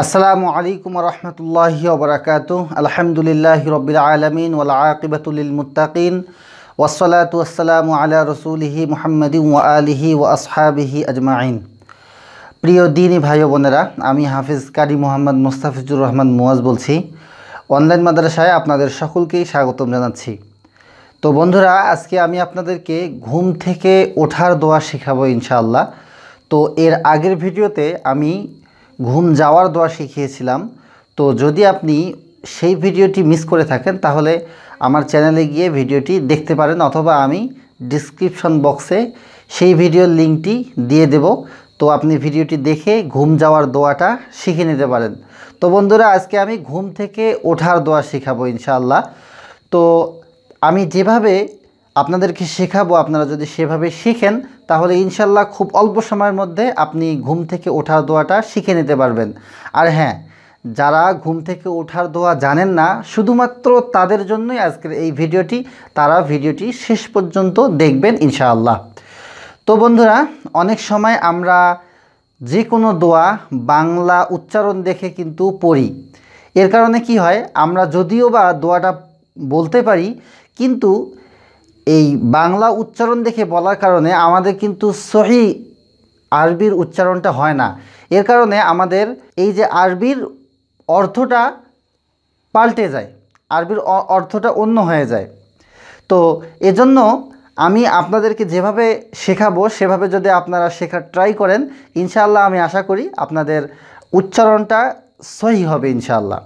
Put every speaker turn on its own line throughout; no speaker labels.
আসসালামু আলাইকুম রহমতুল্লাহ ওবরাকাত আলহামদুলিল্লাহ রবিল আলমিন ওলা আকিবাতুল মুতাকিন ওসলাত আসসালাম আলা রসুলহি মোহাম্মদ আলিহি ও আসহাবিহি আজমাইন প্রিয় দিনী ভাই বোনেরা আমি হাফিজ কারি মোহাম্মদ মুস্তাফিজুর রহমান মুয়াজ বলছি অনলাইন মাদ্রাসায় আপনাদের সকলকেই স্বাগতম জানাচ্ছি তো বন্ধুরা আজকে আমি আপনাদেরকে ঘুম থেকে ওঠার দোয়া শেখাবো ইনশাআল্লাহ তো এর আগের ভিডিওতে আমি ঘুম যাওয়ার দোয়া শিখিয়েছিলাম তো যদি আপনি সেই ভিডিওটি মিস করে থাকেন তাহলে আমার চ্যানেলে গিয়ে ভিডিওটি দেখতে পারেন অথবা আমি ডিসক্রিপশন বক্সে সেই ভিডিওর লিঙ্কটি দিয়ে দেব তো আপনি ভিডিওটি দেখে ঘুম যাওয়ার দোয়াটা শিখে নিতে পারেন তো বন্ধুরা আজকে আমি ঘুম থেকে ওঠার দোয়া শেখাবো ইনশাআল্লাহ তো আমি যেভাবে আপনাদেরকে শেখাবো আপনারা যদি সেভাবে শিখেন তাহলে ইনশাল্লাহ খুব অল্প সময়ের মধ্যে আপনি ঘুম থেকে ওঠার দোয়াটা শিখে নিতে পারবেন আর হ্যাঁ যারা ঘুম থেকে ওঠার দোয়া জানেন না শুধুমাত্র তাদের জন্যই আজকের এই ভিডিওটি তারা ভিডিওটি শেষ পর্যন্ত দেখবেন ইনশাআল্লাহ তো বন্ধুরা অনেক সময় আমরা যে কোনো দোয়া বাংলা উচ্চারণ দেখে কিন্তু পড়ি এর কারণে কি হয় আমরা যদিও বা দোয়াটা বলতে পারি কিন্তু এই বাংলা উচ্চারণ দেখে বলার কারণে আমাদের কিন্তু সহি আরবির উচ্চারণটা হয় না এর কারণে আমাদের এই যে আরবির অর্থটা পাল্টে যায় আরবির অর্থটা অন্য হয়ে যায় তো এজন্য আমি আপনাদেরকে যেভাবে শেখাবো সেভাবে যদি আপনারা শেখার ট্রাই করেন ইনশাআল্লাহ আমি আশা করি আপনাদের উচ্চারণটা সহি হবে ইনশাআল্লাহ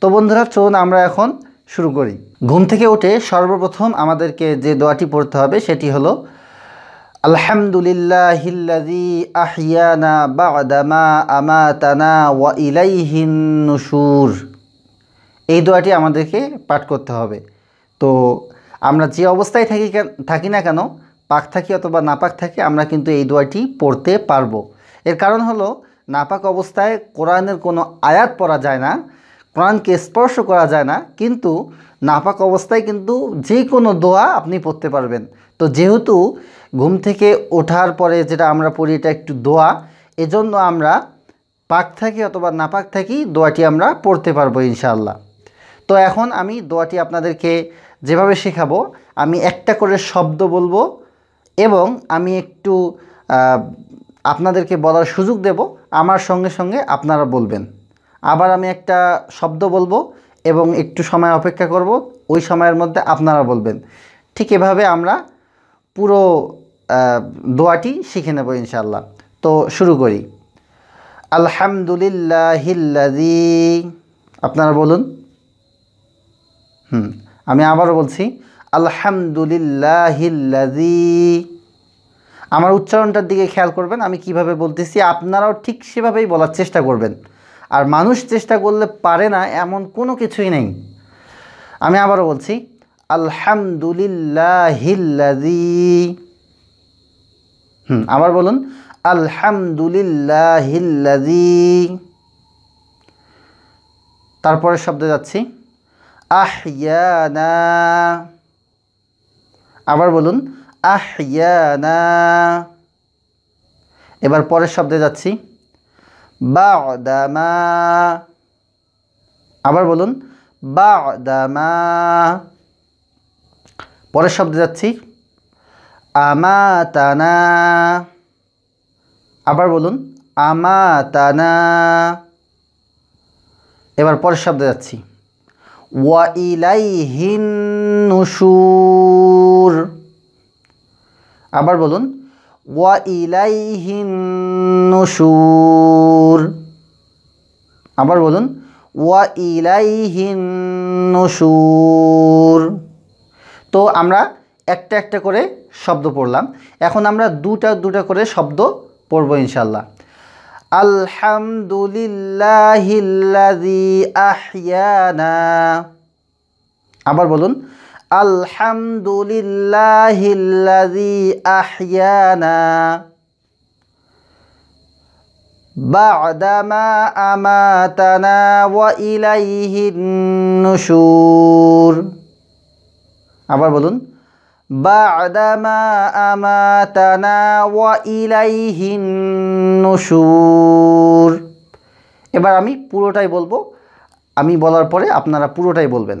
তো বন্ধুরা চলুন আমরা এখন শুরু করি ঘুম থেকে উঠে সর্বপ্রথম আমাদেরকে যে দোয়াটি পড়তে হবে সেটি হলো আলহামদুলিল্লাহ আহিয়ানা আমাতানা ওয়া ইলাইহিন এই দোয়াটি আমাদেরকে পাঠ করতে হবে তো আমরা যে অবস্থায় থাকি থাকি না কেন পাক থাকি অথবা নাপাক থাকি আমরা কিন্তু এই দোয়াটি পড়তে পারবো এর কারণ হলো নাপাক অবস্থায় কোরআনের কোনো আয়াত পড়া যায় না প্রাণকে স্পর্শ করা যায় না কিন্তু নাপাক অবস্থায় কিন্তু যে কোনো দোয়া আপনি পড়তে পারবেন তো যেহেতু ঘুম থেকে ওঠার পরে যেটা আমরা পড়ি এটা একটু দোয়া এজন্য আমরা পাক থাকি অথবা নাপাক থাকি দোয়াটি আমরা পড়তে পারবো ইনশাল্লাহ তো এখন আমি দোয়াটি আপনাদেরকে যেভাবে শেখাবো আমি একটা করে শব্দ বলবো এবং আমি একটু আপনাদেরকে বলার সুযোগ দেব আমার সঙ্গে সঙ্গে আপনারা বলবেন আবার আমি একটা শব্দ বলবো এবং একটু সময় অপেক্ষা করব ওই সময়ের মধ্যে আপনারা বলবেন ঠিক এভাবে আমরা পুরো দোয়াটি শিখে নেব ইনশাল্লাহ তো শুরু করি আলহামদুলিল্লাহিল্লাজি আপনারা বলুন হুম আমি আবারও বলছি আলহামদুলিল্লাহিল্লাজি আমার উচ্চারণটার দিকে খেয়াল করবেন আমি কিভাবে বলতেছি আপনারাও ঠিক সেভাবেই বলার চেষ্টা করবেন আর মানুষ চেষ্টা করলে পারে না এমন কোনো কিছুই নেই আমি আবারও বলছি আলহামদুলিল্লাহিল্লাজি হুম আবার বলুন আলহামদুলিল্লাহিল্লাজি তারপরের শব্দে যাচ্ছি আহিয়ানা আবার বলুন আহিয়ানা এবার পরের শব্দে যাচ্ছি বাদামা আবার বলুন বাদামা পরের শব্দে যাচ্ছি আমাতানা আবার বলুন আমাতানা এবার পরের শব্দে যাচ্ছি ওয়াইলাইহিন নুসুর আবার বলুন ওয়াইলাইহিনুসুর আবার বলুন ওয়াইলাইহিনুসুর তো আমরা একটা একটা করে শব্দ পড়লাম এখন আমরা দুটা দুটা করে শব্দ পড়ব ইনশাল্লাহ আলহামদুলিল্লাহিল্লাযী আহিয়ানা আবার বলুন আলহামদুলিল্লাহিল্লাযী আমাতানা ওয়া আবার বলুন আমাতানা ওয়া এবার আমি পুরোটাই বলবো আমি বলার পরে আপনারা পুরোটাই বলবেন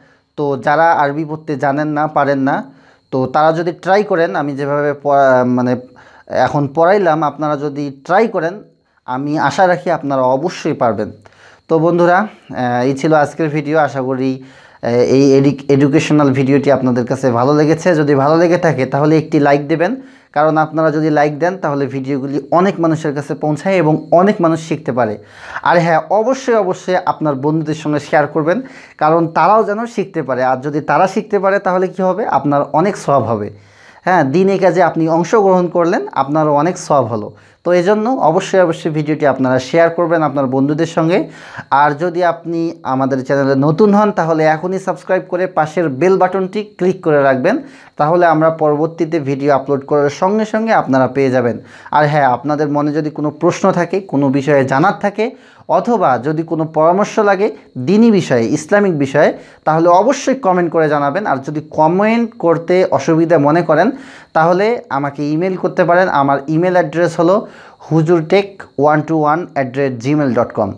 তো যারা আরবি পড়তে জানেন না পারেন না তো তারা যদি ট্রাই করেন আমি যেভাবে মানে এখন পড়াইলাম আপনারা যদি ট্রাই করেন আমি আশা রাখি আপনারা অবশ্যই পারবেন তো বন্ধুরা এই ছিল আজকের ভিডিও আশা করি এই এডুকেশনাল ভিডিওটি আপনাদের কাছে ভালো লেগেছে যদি ভালো লেগে থাকে তাহলে একটি লাইক দেবেন কারণ আপনারা যদি লাইক দেন তাহলে ভিডিওগুলি অনেক মানুষের কাছে পৌঁছায় এবং অনেক মানুষ শিখতে পারে আর হ্যাঁ অবশ্যই অবশ্যই আপনার বন্ধুদের সঙ্গে শেয়ার করবেন কারণ তারাও যেন শিখতে পারে আর যদি তারা শিখতে পারে তাহলে কি হবে আপনার অনেক সব হবে হ্যাঁ দিনে কাজে আপনি অংশগ্রহণ করলেন আপনারও অনেক সব হলো তো এই জন্য অবশ্যই অবশ্যই ভিডিওটি আপনারা শেয়ার করবেন আপনার বন্ধুদের সঙ্গে আর যদি আপনি আমাদের চ্যানেলে নতুন হন তাহলে এখনই সাবস্ক্রাইব করে পাশের বেল বাটনটি ক্লিক করে রাখবেন তাহলে আমরা পরবর্তীতে ভিডিও আপলোড করার সঙ্গে সঙ্গে আপনারা পেয়ে যাবেন আর হ্যাঁ আপনাদের মনে যদি কোনো প্রশ্ন থাকে কোনো বিষয়ে জানার থাকে অথবা যদি কোনো পরামর্শ লাগে দিনই বিষয়ে ইসলামিক বিষয়ে তাহলে অবশ্যই কমেন্ট করে জানাবেন আর যদি কমেন্ট করতে অসুবিধা মনে করেন তাহলে আমাকে ইমেল করতে পারেন আমার ইমেল অ্যাড্রেস হলো হুজুর one two one at rate Gmail dot com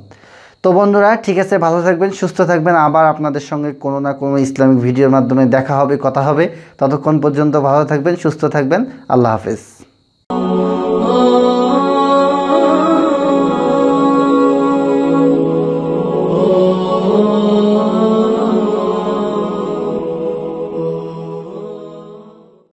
তো বন্ধুরা ঠিক আছে ভালো থাকবেন সুস্থ থাকবেন আবার আপনাদের সঙ্গে কোনো না কোনো ইসলামিক ভিডিওর মাধ্যমে দেখা হবে কথা হবে ততক্ষণ পর্যন্ত ভালো থাকবেন সুস্থ থাকবেন আল্লাহ হাফেজ